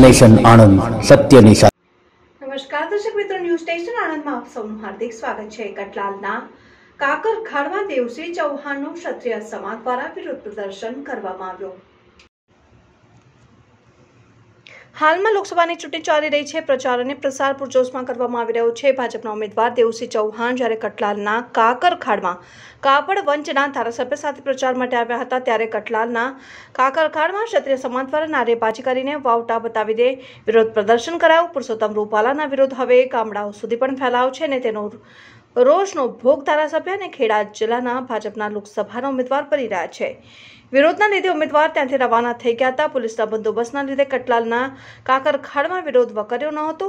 news Anand સત્યની સાથે નમસ્કાર દર્શક મિત્રો ન્યૂઝ સ્ટેશન આણંદમાં આપ સૌનું હાર્દિક સ્વાગત છે કટલાલના ખાડવા દેવસિંહ ચૌહાણનું ક્ષત્રિય સમાજ દ્વારા વિરોધ પ્રદર્શન કરવામાં આવ્યું હાલમાં લોકસભાની ચૂંટણી ચાલી રહી છે પ્રચાર અને પ્રસાર પૂરજોશમાં કરવામાં આવી રહ્યો છે ભાજપના ઉમેદવાર દેવસિંહ ચૌહાણ જ્યારે કટલાલના કાકરખાડમાં કાપડ વંચના ધારાસભ્ય સાથે પ્રચાર માટે આવ્યા હતા ત્યારે કટલાલના કાકરખાડમાં ક્ષત્રિય સમાજ દ્વારા નારેબાજી કરીને વાવટા બતાવી દે વિરોધ પ્રદર્શન કરાયું પુરુષોત્તમ રૂપાલાના વિરોધ હવે ગામડાઓ સુધી પણ ફેલાયો છે અને તેનો રોષનો ભોગ ધારાસભ્ય અને ખેડા જિલ્લાના ભાજપના લોકસભાના ઉમેદવાર બની રહ્યા છે વિરોધના લીધે ઉમેદવાર ત્યાંથી રવાના થઈ ગયા હતા પોલીસના બંદોબસ્તના લીધે કટલાલના કાકરખાડમાં વિરોધ વકર્યો ન હતો